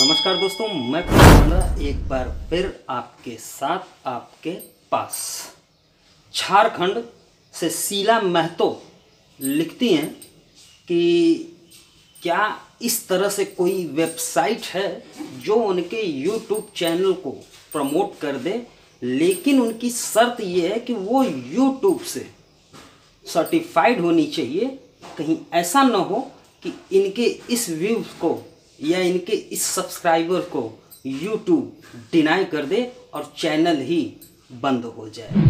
नमस्कार दोस्तों मैं एक बार फिर आपके साथ आपके पास झारखंड से शीला महतो लिखती हैं कि क्या इस तरह से कोई वेबसाइट है जो उनके यूट्यूब चैनल को प्रमोट कर दे लेकिन उनकी शर्त ये है कि वो यूट्यूब से सर्टिफाइड होनी चाहिए कहीं ऐसा ना हो कि इनके इस व्यूज को या इनके इस सब्सक्राइबर को यूट्यूब डिनाई कर दे और चैनल ही बंद हो जाए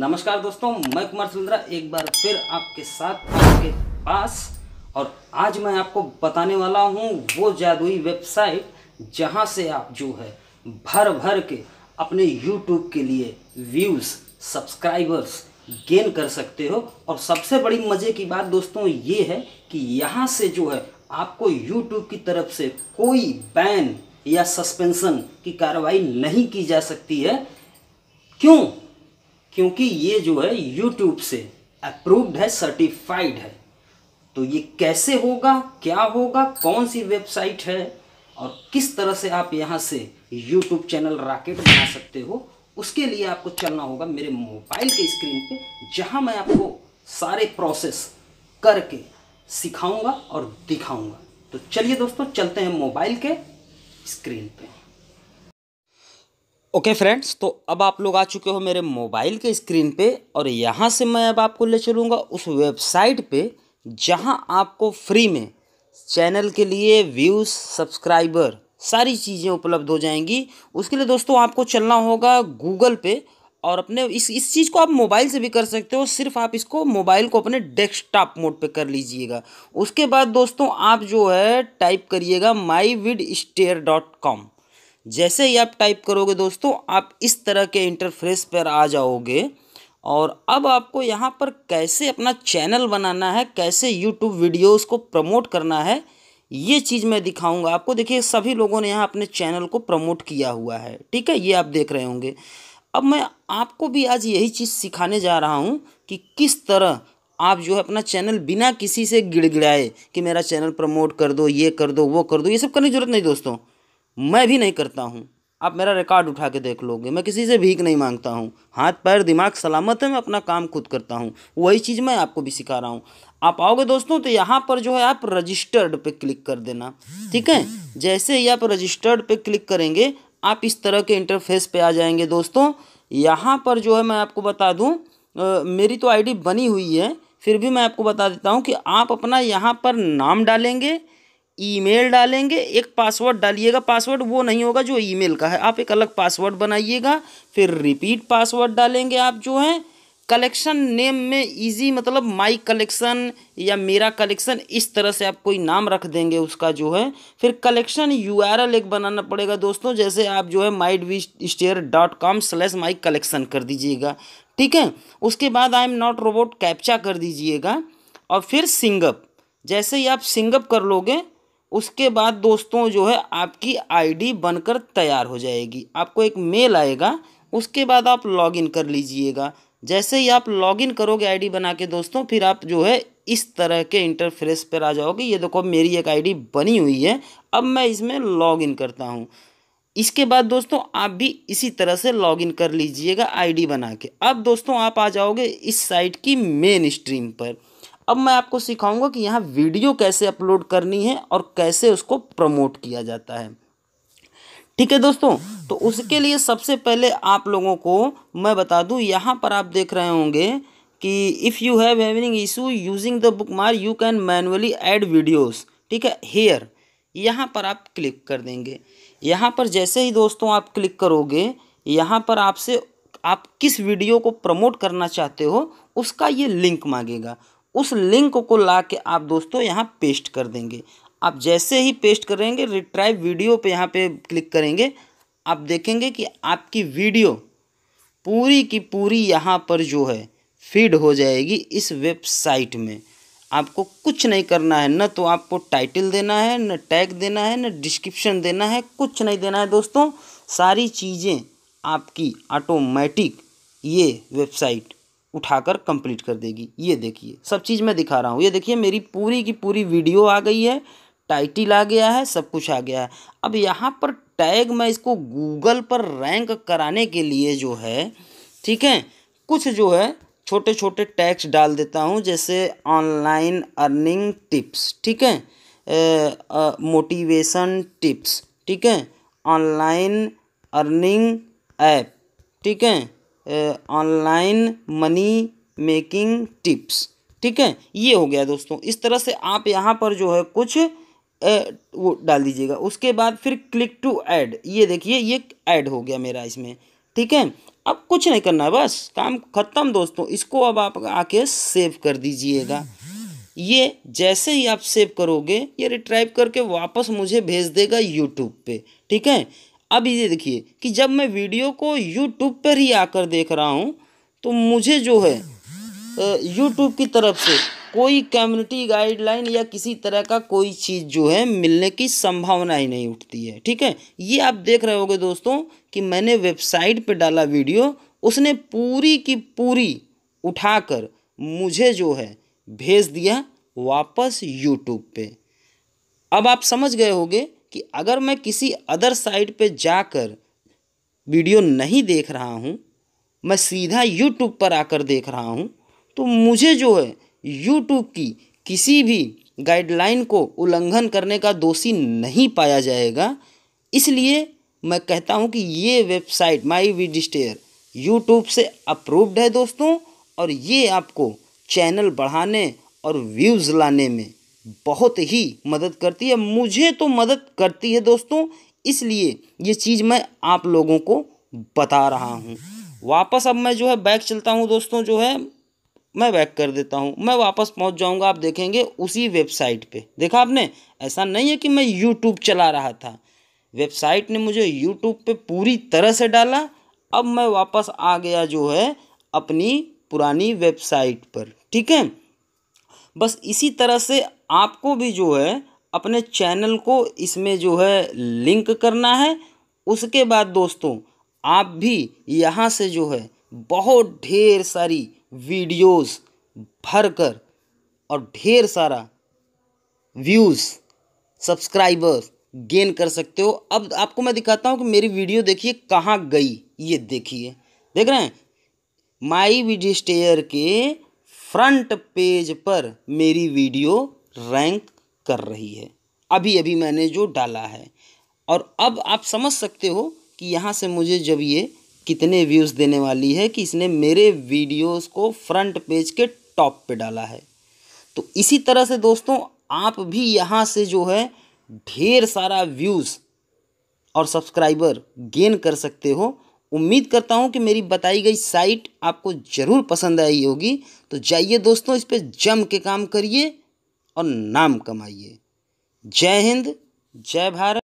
नमस्कार दोस्तों मैं कुमार सुंद्रा एक बार फिर आपके साथ आपके पास और आज मैं आपको बताने वाला हूँ वो जादुई वेबसाइट जहाँ से आप जो है भर भर के अपने यूट्यूब के लिए व्यूज़ सब्सक्राइबर्स गेन कर सकते हो और सबसे बड़ी मज़े की बात दोस्तों ये है कि यहाँ से जो है आपको यूट्यूब की तरफ से कोई बैन या सस्पेंशन की कार्रवाई नहीं की जा सकती है क्यों क्योंकि ये जो है यूट्यूब से अप्रूव्ड है सर्टिफाइड है तो ये कैसे होगा क्या होगा कौन सी वेबसाइट है और किस तरह से आप यहाँ से यूट्यूब चैनल राकेट बना सकते हो उसके लिए आपको चलना होगा मेरे मोबाइल के स्क्रीन पे जहाँ मैं आपको सारे प्रोसेस करके सिखाऊंगा और दिखाऊंगा तो चलिए दोस्तों चलते हैं मोबाइल के स्क्रीन पे ओके okay फ्रेंड्स तो अब आप लोग आ चुके हो मेरे मोबाइल के स्क्रीन पे और यहाँ से मैं अब आपको ले चलूँगा उस वेबसाइट पे जहाँ आपको फ्री में चैनल के लिए व्यूज़ सब्सक्राइबर सारी चीज़ें उपलब्ध हो जाएंगी उसके लिए दोस्तों आपको चलना होगा गूगल पे और अपने इस इस चीज़ को आप मोबाइल से भी कर सकते हो सिर्फ आप इसको मोबाइल को अपने डेस्कटॉप मोड पे कर लीजिएगा उसके बाद दोस्तों आप जो है टाइप करिएगा my vidster dot com जैसे ही आप टाइप करोगे दोस्तों आप इस तरह के इंटरफेस पर आ जाओगे और अब आपको यहाँ पर कैसे अपना चैनल बनाना है कैसे यूट्यूब वीडियोज़ को प्रमोट करना है ये चीज़ मैं दिखाऊँगा आपको देखिए सभी लोगों ने यहाँ अपने चैनल को प्रमोट किया हुआ है ठीक है ये आप देख रहे होंगे अब मैं आपको भी आज यही चीज़ सिखाने जा रहा हूँ कि किस तरह आप जो है अपना चैनल बिना किसी से गिड़गिड़ाए कि मेरा चैनल प्रमोट कर दो ये कर दो वो कर दो ये सब करने की ज़रूरत नहीं दोस्तों मैं भी नहीं करता हूँ आप मेरा रिकॉर्ड उठा के देख लोगे मैं किसी से भीख नहीं मांगता हूँ हाथ पैर दिमाग सलामत है मैं अपना काम खुद करता हूँ वही चीज़ मैं आपको भी सिखा रहा हूँ आप आओगे दोस्तों तो यहाँ पर जो है आप रजिस्टर्ड पे क्लिक कर देना ठीक है जैसे ही आप रजिस्टर्ड पे क्लिक करेंगे आप इस तरह के इंटरफेस पे आ जाएंगे दोस्तों यहाँ पर जो है मैं आपको बता दूँ मेरी तो आईडी बनी हुई है फिर भी मैं आपको बता देता हूँ कि आप अपना यहाँ पर नाम डालेंगे ईमेल डालेंगे एक पासवर्ड डालिएगा पासवर्ड वो नहीं होगा जो ईमेल का है आप एक अलग पासवर्ड बनाइएगा फिर रिपीट पासवर्ड डालेंगे आप जो है कलेक्शन नेम में इजी मतलब माई कलेक्शन या मेरा कलेक्शन इस तरह से आप कोई नाम रख देंगे उसका जो है फिर कलेक्शन यू आर एल एक बनाना पड़ेगा दोस्तों जैसे आप जो है my vidster dot com slash my collection कर दीजिएगा ठीक है उसके बाद I am not robot captcha कर दीजिएगा और फिर सिंगअप जैसे ही आप सिंगअप कर लोगे उसके बाद दोस्तों जो है आपकी आईडी बनकर तैयार हो जाएगी आपको एक मेल आएगा उसके बाद आप लॉगिन कर लीजिएगा जैसे ही आप लॉगिन करोगे आईडी बना के दोस्तों फिर आप जो है इस तरह के इंटरफेस पर आ जाओगे ये देखो मेरी एक आईडी बनी हुई है अब मैं इसमें लॉगिन करता हूँ इसके बाद दोस्तों आप भी इसी तरह से लॉगिन कर लीजिएगा आईडी बना के अब दोस्तों आप आ जाओगे इस साइट की मेन स्ट्रीम पर अब मैं आपको सिखाऊंगा कि यहाँ वीडियो कैसे अपलोड करनी है और कैसे उसको प्रमोट किया जाता है ठीक है दोस्तों तो उसके लिए सबसे पहले आप लोगों को मैं बता दूं यहाँ पर आप देख रहे होंगे कि if you have having issue using the bookmark you can manually add videos ठीक है हेयर यहाँ पर आप क्लिक कर देंगे यहाँ पर जैसे ही दोस्तों आप क्लिक करोगे यहाँ पर आपसे आप किस वीडियो को प्रमोट करना चाहते हो उसका ये लिंक मांगेगा उस लिंक को ला के आप दोस्तों यहाँ पेस्ट कर देंगे आप जैसे ही पेस्ट करेंगे रिट्राइव वीडियो पे यहाँ पे क्लिक करेंगे आप देखेंगे कि आपकी वीडियो पूरी की पूरी यहाँ पर जो है फीड हो जाएगी इस वेबसाइट में आपको कुछ नहीं करना है न तो आपको टाइटल देना है न टैग देना है न डिस्क्रिप्शन देना है कुछ नहीं देना है दोस्तों सारी चीज़ें आपकी ऑटोमेटिक ये वेबसाइट उठाकर कंप्लीट कर देगी ये देखिए सब चीज़ मैं दिखा रहा हूँ ये देखिए मेरी पूरी की पूरी वीडियो आ गई है टाइटिल आ गया है सब कुछ आ गया है अब यहाँ पर टैग मैं इसको गूगल पर रैंक कराने के लिए जो है ठीक है कुछ जो है छोटे छोटे टैक्स डाल देता हूँ जैसे ऑनलाइन अर्निंग टिप्स ठीक है मोटिवेशन टिप्स ठीक है ऑनलाइन अर्निंग ऐप ठीक है ऑनलाइन मनी मेकिंग टिप्स ठीक है ये हो गया दोस्तों इस तरह से आप यहाँ पर जो है कुछ वो डाल दीजिएगा उसके बाद फिर क्लिक टू ऐड ये देखिए ये ऐड हो गया मेरा इसमें ठीक है अब कुछ नहीं करना है बस काम खत्म दोस्तों इसको अब आप आके सेव कर दीजिएगा ये जैसे ही आप सेव करोगे ये रिट्राइव करके वापस मुझे भेज देगा यूट्यूब पे ठीक है अब ये देखिए कि जब मैं वीडियो को यूट्यूब पर ही आकर देख रहा हूँ तो मुझे जो है यूट्यूब की तरफ से कोई कम्युनिटी गाइडलाइन या किसी तरह का कोई चीज़ जो है मिलने की संभावना ही नहीं उठती है ठीक है ये आप देख रहे होगे दोस्तों कि मैंने वेबसाइट पे डाला वीडियो उसने पूरी की पूरी उठाकर मुझे जो है भेज दिया वापस यूट्यूब पे अब आप समझ गए होगे कि अगर मैं किसी अदर साइट पे जाकर वीडियो नहीं देख रहा हूँ मैं सीधा यूट्यूब पर आकर देख रहा हूँ तो मुझे जो है यूट्यूब की किसी भी गाइडलाइन को उल्लंघन करने का दोषी नहीं पाया जाएगा इसलिए मैं कहता हूँ कि ये वेबसाइट माई विडिस्टेयर यूट्यूब से अप्रूव्ड है दोस्तों और ये आपको चैनल बढ़ाने और व्यूज़ लाने में बहुत ही मदद करती है मुझे तो मदद करती है दोस्तों इसलिए ये चीज़ मैं आप लोगों को बता रहा हूँ वापस अब मैं जो है बैक चलता हूँ दोस्तों जो है मैं बैक कर देता हूँ मैं वापस पहुँच जाऊँगा आप देखेंगे उसी वेबसाइट पे देखा आपने ऐसा नहीं है कि मैं यूट्यूब चला रहा था वेबसाइट ने मुझे यूट्यूब पे पूरी तरह से डाला अब मैं वापस आ गया जो है अपनी पुरानी वेबसाइट पर ठीक है बस इसी तरह से आपको भी जो है अपने चैनल को इसमें जो है लिंक करना है उसके बाद दोस्तों आप भी यहाँ से जो है बहुत ढेर सारी वीडियोस भर कर और ढेर सारा व्यूज़ सब्सक्राइबर्स गेन कर सकते हो अब आपको मैं दिखाता हूँ कि मेरी वीडियो देखिए कहाँ गई ये देखिए देख रहे हैं माई विजिस्टेयर के फ्रंट पेज पर मेरी वीडियो रैंक कर रही है अभी अभी मैंने जो डाला है और अब आप समझ सकते हो कि यहाँ से मुझे जब ये कितने व्यूज़ देने वाली है कि इसने मेरे वीडियोस को फ्रंट पेज के टॉप पे डाला है तो इसी तरह से दोस्तों आप भी यहाँ से जो है ढेर सारा व्यूज़ और सब्सक्राइबर गेन कर सकते हो उम्मीद करता हूँ कि मेरी बताई गई साइट आपको ज़रूर पसंद आई होगी तो जाइए दोस्तों इस पर जम के काम करिए और नाम कमाइए जय हिंद जय भारत